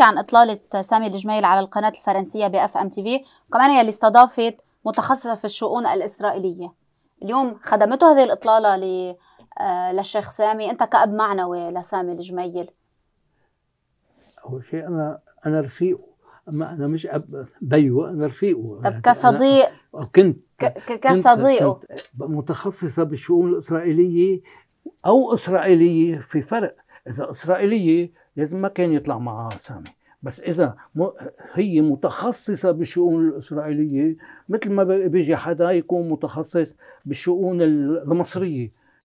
نحكي عن اطلاله سامي الجميل على القناه الفرنسيه باف ام تي في وكمان هي اللي استضافت متخصصه في الشؤون الاسرائيليه اليوم خدمته هذه الاطلاله ل آه، للشيخ سامي انت كاب معنوي لسامي الجميل اول شيء انا انا رفيقه اما انا مش اب بيو انا رفيقه طب كصديق كنت كصديقه متخصصه بالشؤون الاسرائيليه او اسرائيليه في فرق اذا اسرائيليه ما كان يطلع معها سامي بس اذا هي متخصصه بالشؤون الاسرائيليه مثل ما بيجي حدا يكون متخصص بالشؤون المصريه